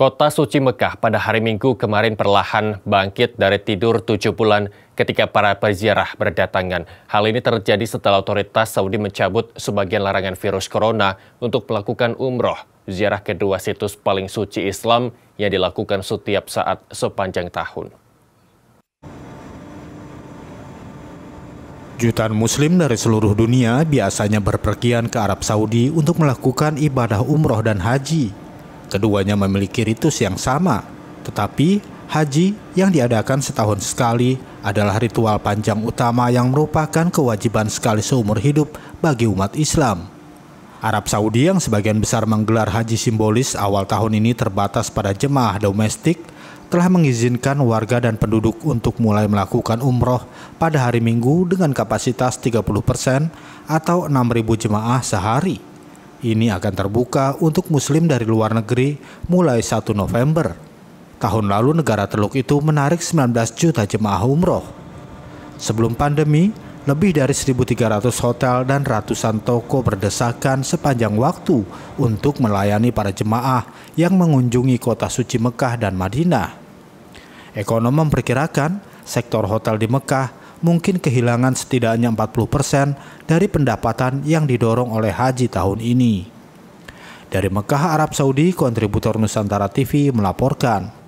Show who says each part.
Speaker 1: Kota suci Mekah pada hari Minggu kemarin perlahan bangkit dari tidur tujuh bulan ketika para peziarah berdatangan. Hal ini terjadi setelah otoritas Saudi mencabut sebagian larangan virus corona untuk melakukan umroh. Ziarah kedua situs paling suci Islam yang dilakukan setiap saat sepanjang tahun.
Speaker 2: Jutaan muslim dari seluruh dunia biasanya berpergian ke Arab Saudi untuk melakukan ibadah umroh dan haji. Keduanya memiliki ritus yang sama, tetapi haji yang diadakan setahun sekali adalah ritual panjang utama yang merupakan kewajiban sekali seumur hidup bagi umat Islam. Arab Saudi yang sebagian besar menggelar haji simbolis awal tahun ini terbatas pada jemaah domestik telah mengizinkan warga dan penduduk untuk mulai melakukan umroh pada hari Minggu dengan kapasitas 30% atau 6.000 jemaah sehari. Ini akan terbuka untuk muslim dari luar negeri mulai 1 November. Tahun lalu negara Teluk itu menarik 19 juta jemaah umroh. Sebelum pandemi, lebih dari 1.300 hotel dan ratusan toko berdesakan sepanjang waktu untuk melayani para jemaah yang mengunjungi kota suci Mekah dan Madinah. Ekonom memperkirakan sektor hotel di Mekah mungkin kehilangan setidaknya 40% dari pendapatan yang didorong oleh haji tahun ini. Dari Mekah, Arab Saudi, kontributor Nusantara TV melaporkan.